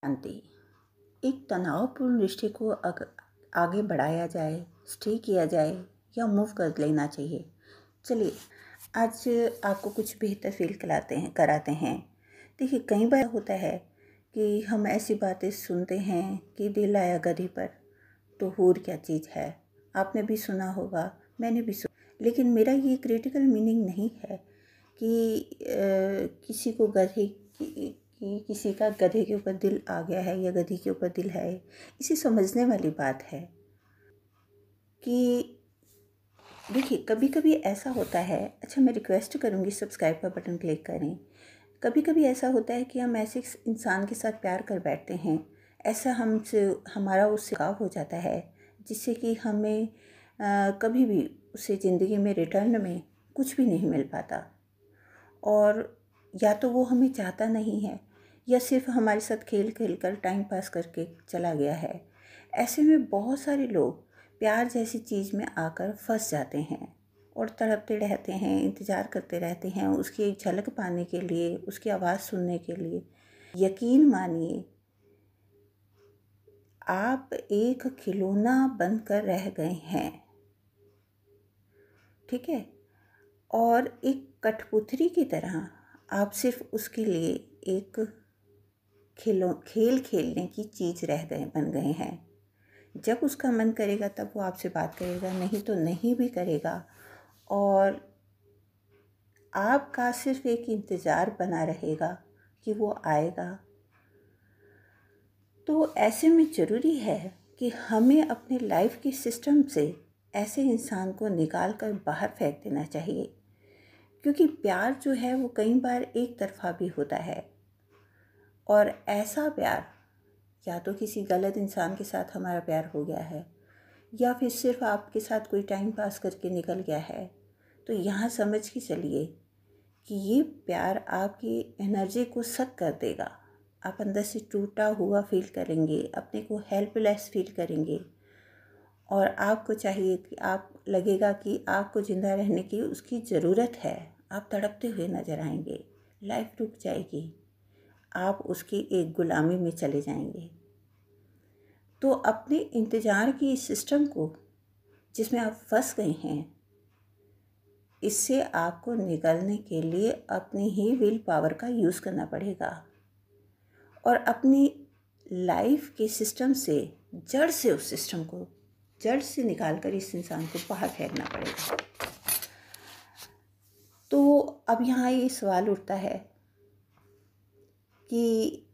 शांति एक तनावपूर्ण रिश्ते को अग, आगे बढ़ाया जाए स्टे किया जाए या मूव कर लेना चाहिए चलिए आज आपको कुछ बेहतर फील कराते हैं कराते हैं देखिए कई बार होता है कि हम ऐसी बातें सुनते हैं कि दिल आया गधे पर तो हूर क्या चीज़ है आपने भी सुना होगा मैंने भी सुना लेकिन मेरा ये क्रिटिकल मीनिंग नहीं है कि आ, किसी को गधे कि किसी का गधे के ऊपर दिल आ गया है या गधे के ऊपर दिल है इसे समझने वाली बात है कि देखिए कभी कभी ऐसा होता है अच्छा मैं रिक्वेस्ट करूँगी सब्सक्राइब का बटन क्लिक करें कभी कभी ऐसा होता है कि हम ऐसे इंसान के साथ प्यार कर बैठते हैं ऐसा हमसे हमारा उससे काव हो जाता है जिससे कि हमें आ, कभी भी उसे ज़िंदगी में रिटर्न में कुछ भी नहीं मिल पाता और या तो वो हमें चाहता नहीं है या सिर्फ हमारे साथ खेल खेल कर टाइम पास करके चला गया है ऐसे में बहुत सारे लोग प्यार जैसी चीज़ में आकर फंस जाते हैं और तड़पते रहते हैं इंतज़ार करते रहते हैं उसकी एक झलक पाने के लिए उसकी आवाज़ सुनने के लिए यकीन मानिए आप एक खिलौना बनकर रह गए हैं ठीक है और एक कठपुतरी की तरह आप सिर्फ उसके लिए एक खेलों खेल खेलने की चीज़ रह गए बन गए हैं जब उसका मन करेगा तब वो आपसे बात करेगा नहीं तो नहीं भी करेगा और आपका सिर्फ एक इंतज़ार बना रहेगा कि वो आएगा तो ऐसे में ज़रूरी है कि हमें अपने लाइफ के सिस्टम से ऐसे इंसान को निकाल कर बाहर फेंक देना चाहिए क्योंकि प्यार जो है वो कई बार एक तरफा भी होता है और ऐसा प्यार या तो किसी गलत इंसान के साथ हमारा प्यार हो गया है या फिर सिर्फ आपके साथ कोई टाइम पास करके निकल गया है तो यहाँ समझ के चलिए कि ये प्यार आपकी एनर्जी को सक कर देगा आप अंदर से टूटा हुआ फील करेंगे अपने को हेल्पलेस फील करेंगे और आपको चाहिए कि आप लगेगा कि आपको ज़िंदा रहने की उसकी ज़रूरत है आप तड़पते हुए नज़र आएंगे लाइफ रुक जाएगी आप उसकी एक गुलामी में चले जाएंगे तो अपने इंतज़ार की इस सिस्टम को जिसमें आप फंस गए हैं इससे आपको निकलने के लिए अपनी ही विल पावर का यूज़ करना पड़ेगा और अपनी लाइफ के सिस्टम से जड़ से उस सिस्टम को जड़ से निकाल कर इस इंसान को बाहर फेंकना पड़ेगा तो अब यहाँ ये यह सवाल उठता है कि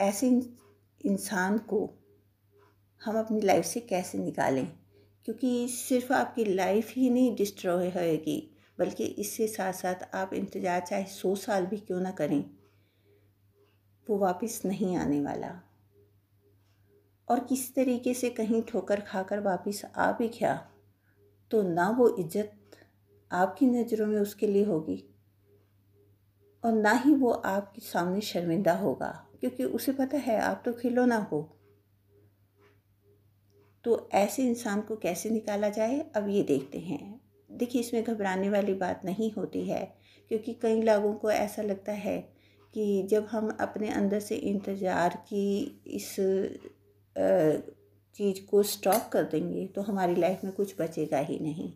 ऐसे इंसान को हम अपनी लाइफ से कैसे निकालें क्योंकि सिर्फ आपकी लाइफ ही नहीं डिस्ट्रॉय होएगी बल्कि इसके साथ साथ आप इंतज़ार चाहे सौ साल भी क्यों ना करें वो वापस नहीं आने वाला और किस तरीके से कहीं ठोकर खाकर वापस आ भी गया तो ना वो इज्जत आपकी नज़रों में उसके लिए होगी और ना ही वो आपके सामने शर्मिंदा होगा क्योंकि उसे पता है आप तो खिलौना हो तो ऐसे इंसान को कैसे निकाला जाए अब ये देखते हैं देखिए इसमें घबराने वाली बात नहीं होती है क्योंकि कई लोगों को ऐसा लगता है कि जब हम अपने अंदर से इंतज़ार की इस चीज़ को स्टॉप कर देंगे तो हमारी लाइफ में कुछ बचेगा ही नहीं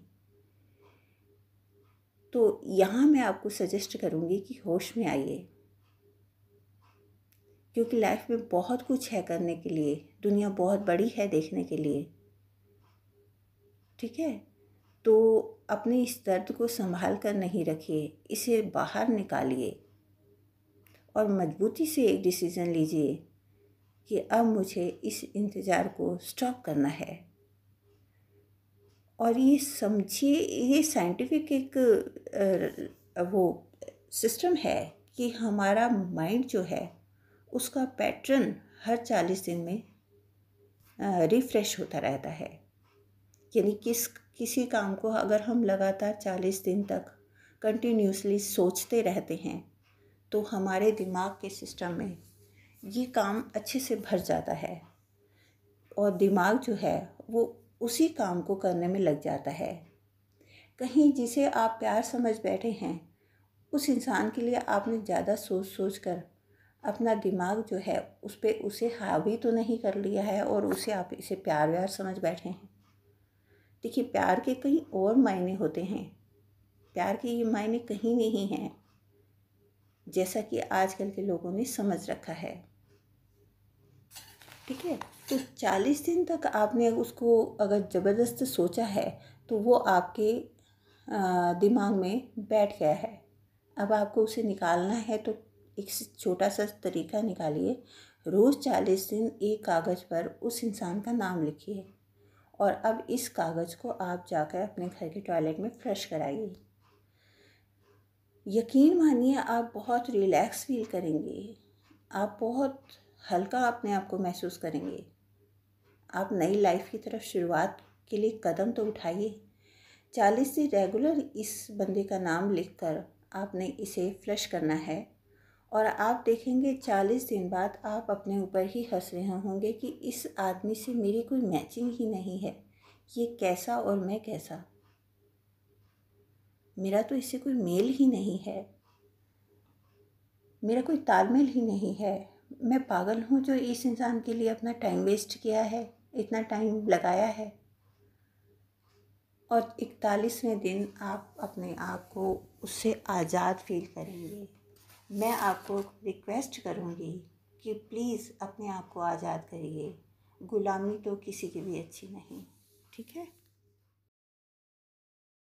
तो यहाँ मैं आपको सजेस्ट करूँगी कि होश में आइए क्योंकि लाइफ में बहुत कुछ है करने के लिए दुनिया बहुत बड़ी है देखने के लिए ठीक है तो अपने इस दर्द को संभाल कर नहीं रखिए इसे बाहर निकालिए और मजबूती से एक डिसीज़न लीजिए कि अब मुझे इस इंतज़ार को स्टॉप करना है और ये समझिए ये साइंटिफिक एक वो सिस्टम है कि हमारा माइंड जो है उसका पैटर्न हर चालीस दिन में रिफ़्रेश होता रहता है यानी किस किसी काम को अगर हम लगातार चालीस दिन तक कंटिन्यूसली सोचते रहते हैं तो हमारे दिमाग के सिस्टम में ये काम अच्छे से भर जाता है और दिमाग जो है वो उसी काम को करने में लग जाता है कहीं जिसे आप प्यार समझ बैठे हैं उस इंसान के लिए आपने ज़्यादा सोच सोच कर अपना दिमाग जो है उस पर उसे हावी तो नहीं कर लिया है और उसे आप इसे प्यार व्यार समझ बैठे हैं देखिए प्यार के कहीं और मायने होते हैं प्यार के ये मायने कहीं नहीं हैं जैसा कि आजकल के लोगों ने समझ रखा है ठीक है तो चालीस दिन तक आपने उसको अगर ज़बरदस्त सोचा है तो वो आपके दिमाग में बैठ गया है अब आपको उसे निकालना है तो एक छोटा सा तरीका निकालिए रोज़ चालीस दिन एक कागज़ पर उस इंसान का नाम लिखिए और अब इस कागज़ को आप जाकर अपने घर के टॉयलेट में फ्रेश कराइए यकीन मानिए आप बहुत रिलैक्स फील करेंगे आप बहुत हल्का अपने आप को महसूस करेंगे आप नई लाइफ की तरफ शुरुआत के लिए कदम तो उठाइए चालीस से रेगुलर इस बंदे का नाम लिखकर आपने इसे फ्लश करना है और आप देखेंगे चालीस दिन बाद आप अपने ऊपर ही हंस रहे होंगे कि इस आदमी से मेरी कोई मैचिंग ही नहीं है ये कैसा और मैं कैसा मेरा तो इससे कोई मेल ही नहीं है मेरा कोई तालमेल ही नहीं है मैं पागल हूँ जो इस इंसान के लिए अपना टाइम वेस्ट किया है इतना टाइम लगाया है और इकतालीसवें दिन आप अपने आप को उससे आज़ाद फील करेंगे मैं आपको रिक्वेस्ट करूँगी कि प्लीज़ अपने आप को आज़ाद करिए गुलामी तो किसी की भी अच्छी नहीं ठीक है